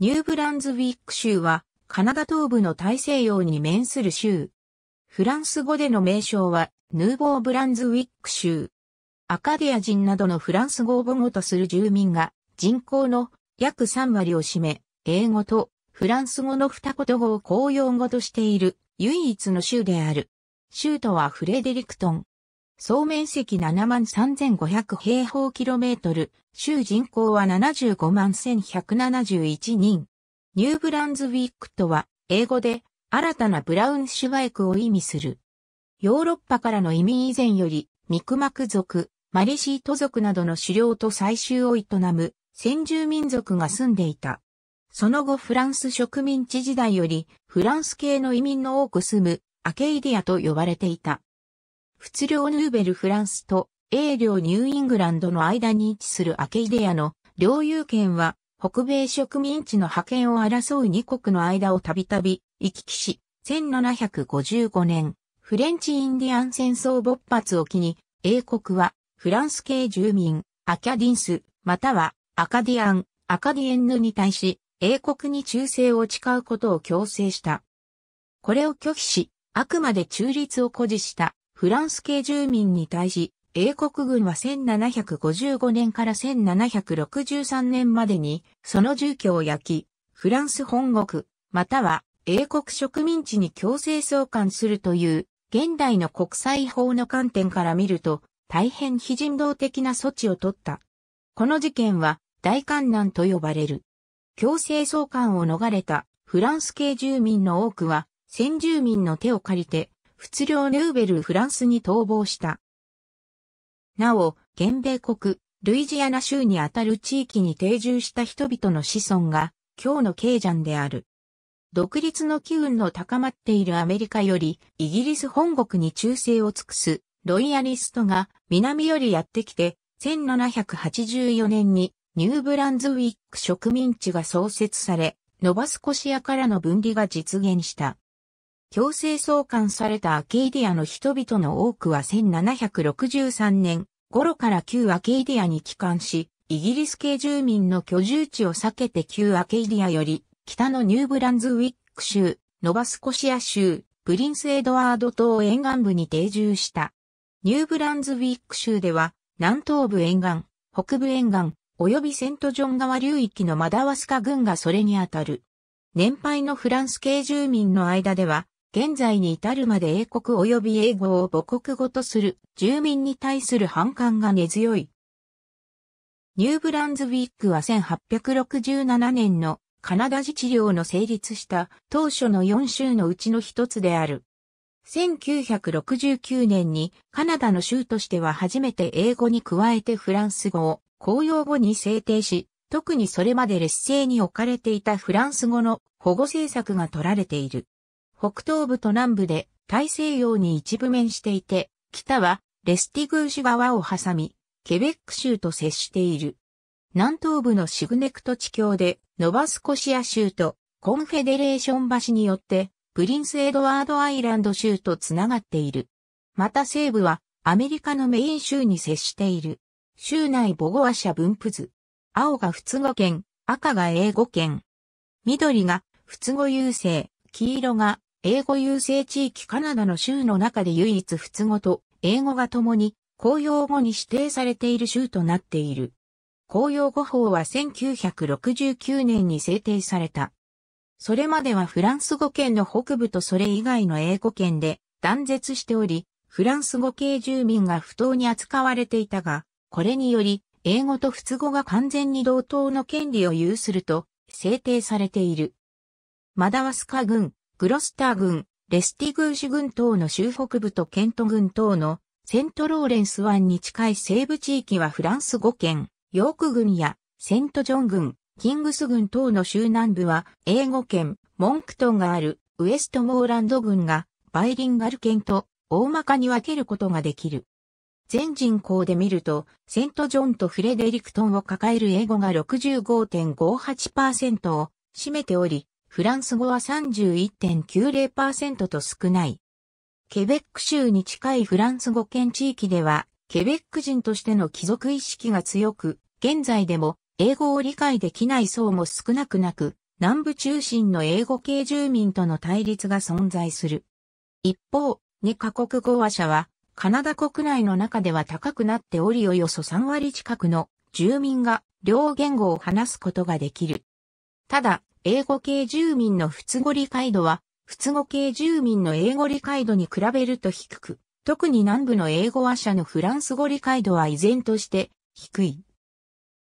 ニューブランズウィック州は、カナダ東部の大西洋に面する州。フランス語での名称は、ヌーボーブランズウィック州。アカディア人などのフランス語を母語とする住民が、人口の約3割を占め、英語とフランス語の二言語を公用語としている唯一の州である。州都はフレデリクトン。総面積7万3500平方キロメートル、州人口は75万1171人。ニューブランズウィックとは、英語で、新たなブラウンシュバイクを意味する。ヨーロッパからの移民以前より、ミクマク族、マリシート族などの狩猟と採集を営む、先住民族が住んでいた。その後フランス植民地時代より、フランス系の移民の多く住む、アケイディアと呼ばれていた。仏領ヌーベルフランスと英領ニューイングランドの間に位置するアケイデアの領有権は北米植民地の覇権を争う二国の間をたびたび行き来し、1755年、フレンチインディアン戦争勃発を機に、英国はフランス系住民、アキャディンス、またはアカディアン、アカディエンヌに対し、英国に忠誠を誓うことを強制した。これを拒否し、あくまで中立を誇示したフランス系住民に対し、英国軍は1755年から1763年までに、その住居を焼き、フランス本国、または英国植民地に強制送還するという、現代の国際法の観点から見ると、大変非人道的な措置を取った。この事件は、大観難と呼ばれる。強制送還を逃れたフランス系住民の多くは、先住民の手を借りて、仏領ヌーベルフランスに逃亡した。なお、現米国、ルイジアナ州にあたる地域に定住した人々の子孫が、今日のケイジャンである。独立の機運の高まっているアメリカより、イギリス本国に忠誠を尽くす、ロイヤリストが南よりやってきて、1784年にニューブランズウィック植民地が創設され、ノバスコシアからの分離が実現した。強制送還されたアケイディアの人々の多くは1763年頃から旧アケイディアに帰還し、イギリス系住民の居住地を避けて旧アケイディアより北のニューブランズウィック州、ノバスコシア州、プリンスエドワード島沿岸部に定住した。ニューブランズウィック州では南東部沿岸、北部沿岸、及びセントジョン川流域のマダワスカ軍がそれにあたる。年配のフランス系住民の間では、現在に至るまで英国及び英語を母国語とする住民に対する反感が根強い。ニューブランズウィックは1867年のカナダ自治領の成立した当初の4州のうちの一つである。1969年にカナダの州としては初めて英語に加えてフランス語を公用語に制定し、特にそれまで劣勢に置かれていたフランス語の保護政策が取られている。北東部と南部で大西洋に一部面していて、北はレスティグーシュ川を挟み、ケベック州と接している。南東部のシグネクト地境で、ノバスコシア州とコンフェデレーション橋によって、プリンスエドワードアイランド州とつながっている。また西部はアメリカのメイン州に接している。州内母語ア者分布図。青が仏語圏、赤が英語圏。緑が仏語優勢、黄色が英語優勢地域カナダの州の中で唯一仏語と英語が共に公用語に指定されている州となっている。公用語法は1969年に制定された。それまではフランス語圏の北部とそれ以外の英語圏で断絶しており、フランス語系住民が不当に扱われていたが、これにより、英語と仏語が完全に同等の権利を有すると制定されている。マダワスカ郡、グロスター軍、レスティグーシュ軍等の州北部とケント軍等のセントローレンス湾に近い西部地域はフランス5県、ヨーク軍やセントジョン軍、キングス軍等の州南部は英語圏、モンクトンがあるウエストモーランド軍がバイリンガル県と大まかに分けることができる。全人口で見ると、セントジョンとフレデリクトンを抱える英語が65.58%を占めており、フランス語は31.90%と少ない。ケベック州に近いフランス語圏地域では、ケベック人としての貴族意識が強く、現在でも英語を理解できない層も少なくなく、南部中心の英語系住民との対立が存在する。一方、2カ国語話者は、カナダ国内の中では高くなっておりおよそ3割近くの住民が両言語を話すことができる。ただ、英語系住民の不都合理解度は、不都合系住民の英語理解度に比べると低く、特に南部の英語話者のフランス語理解度は依然として低い。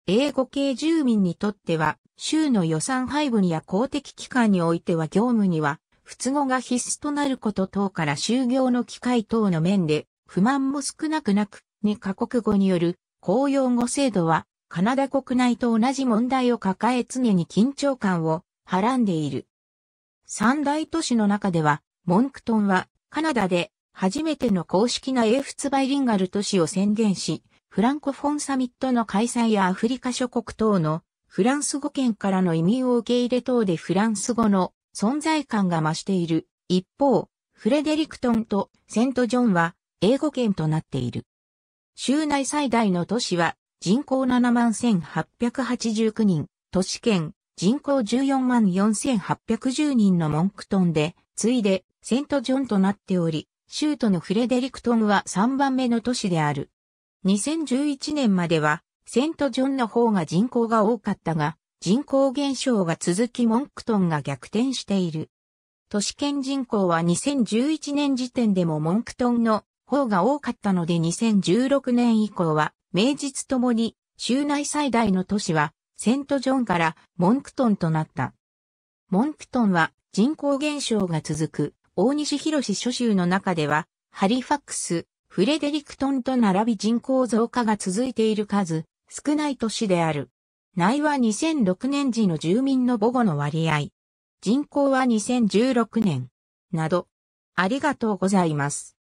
英語系住民にとっては、州の予算配分や公的機関においては業務には、不都合が必須となること等から就業の機会等の面で、不満も少なくなく、に過国語による公用語制度は、カナダ国内と同じ問題を抱え常に緊張感をはらんでいる。三大都市の中では、モンクトンはカナダで初めての公式な英仏バイリンガル都市を宣言し、フランコフォンサミットの開催やアフリカ諸国等のフランス語圏からの移民を受け入れ等でフランス語の存在感が増している。一方、フレデリクトンとセントジョンは英語圏となっている。州内最大の都市は人口7万1889人、都市圏人口14万4810人のモンクトンで、次いでセントジョンとなっており、州都のフレデリクトンは3番目の都市である。2011年までは、セントジョンの方が人口が多かったが、人口減少が続きモンクトンが逆転している。都市圏人口は2011年時点でもモンクトンの方が多かったので2016年以降は、名実ともに州内最大の都市はセントジョンからモンクトンとなった。モンクトンは人口減少が続く大西広諸州の中では、ハリファックス、フレデリクトンと並び人口増加が続いている数、少ない都市である。内は2006年時の住民の母語の割合。人口は2016年。など。ありがとうございます。